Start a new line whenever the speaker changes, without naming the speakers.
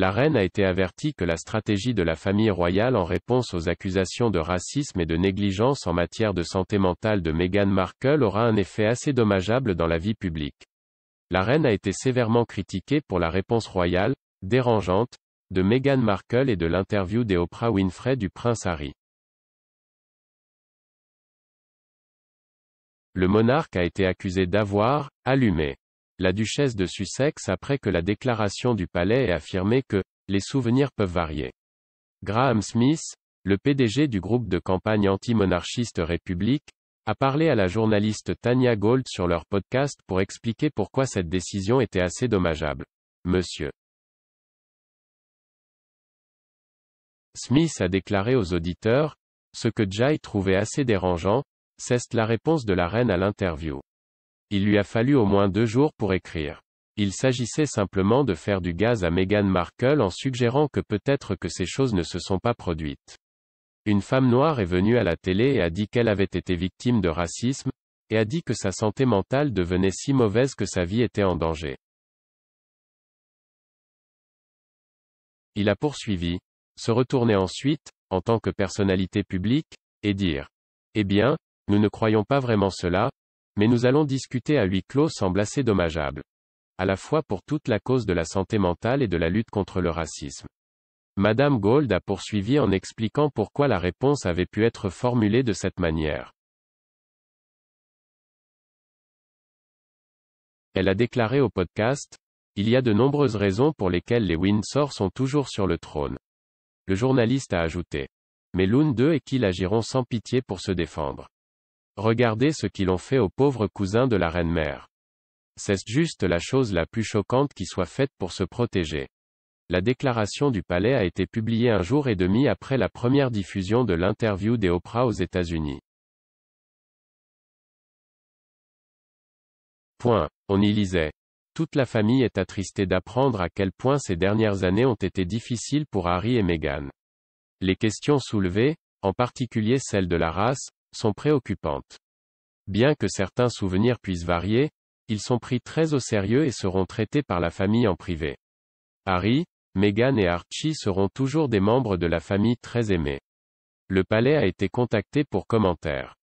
La reine a été avertie que la stratégie de la famille royale en réponse aux accusations de racisme et de négligence en matière de santé mentale de Meghan Markle aura un effet assez dommageable dans la vie publique. La reine a été sévèrement critiquée pour la réponse royale, dérangeante, de Meghan Markle et de l'interview des Oprah Winfrey du prince Harry. Le monarque a été accusé d'avoir allumé la duchesse de Sussex après que la déclaration du palais ait affirmé que les souvenirs peuvent varier. Graham Smith, le PDG du groupe de campagne anti-monarchiste République, a parlé à la journaliste Tania Gold sur leur podcast pour expliquer pourquoi cette décision était assez dommageable. Monsieur Smith a déclaré aux auditeurs, ce que Jai trouvait assez dérangeant, c'est la réponse de la reine à l'interview. Il lui a fallu au moins deux jours pour écrire. Il s'agissait simplement de faire du gaz à Meghan Markle en suggérant que peut-être que ces choses ne se sont pas produites. Une femme noire est venue à la télé et a dit qu'elle avait été victime de racisme, et a dit que sa santé mentale devenait si mauvaise que sa vie était en
danger. Il a poursuivi,
se retourner ensuite, en tant que personnalité publique, et dire ⁇ Eh bien, nous ne croyons pas vraiment cela, mais nous allons discuter à huis clos semble assez dommageable. À la fois pour toute la cause de la santé mentale et de la lutte contre le racisme. Madame Gold a poursuivi en expliquant pourquoi la réponse avait pu être formulée de cette manière.
Elle a déclaré
au podcast, Il y a de nombreuses raisons pour lesquelles les Windsor sont toujours sur le trône. Le journaliste a ajouté. Mais l'une d'eux est qu'ils agiront sans pitié pour se défendre. Regardez ce qu'ils ont fait au pauvre cousin de la reine-mère. C'est juste la chose la plus choquante qui soit faite pour se protéger. La déclaration du palais a été publiée un jour et demi après la première diffusion de l'interview des Oprah aux États-Unis.
Point. On y lisait.
Toute la famille est attristée d'apprendre à quel point ces dernières années ont été difficiles pour Harry et Meghan. Les questions soulevées, en particulier celles de la race, sont préoccupantes. Bien que certains souvenirs puissent varier, ils sont pris très au sérieux et seront traités par la famille en privé. Harry, Meghan et Archie seront toujours des membres de la famille très aimés. Le palais a été contacté pour commentaires.